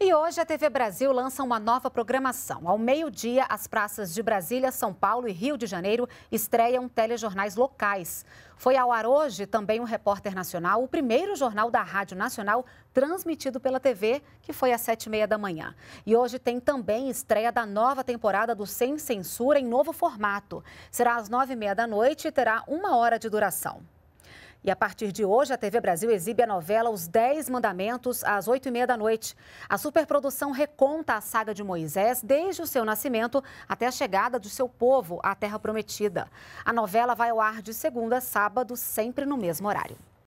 E hoje a TV Brasil lança uma nova programação. Ao meio-dia, as praças de Brasília, São Paulo e Rio de Janeiro estreiam telejornais locais. Foi ao ar hoje também um repórter nacional, o primeiro jornal da Rádio Nacional transmitido pela TV, que foi às sete e meia da manhã. E hoje tem também estreia da nova temporada do Sem Censura em novo formato. Será às nove e meia da noite e terá uma hora de duração. E a partir de hoje, a TV Brasil exibe a novela Os Dez Mandamentos, às oito e meia da noite. A superprodução reconta a saga de Moisés desde o seu nascimento até a chegada do seu povo à Terra Prometida. A novela vai ao ar de segunda a sábado, sempre no mesmo horário.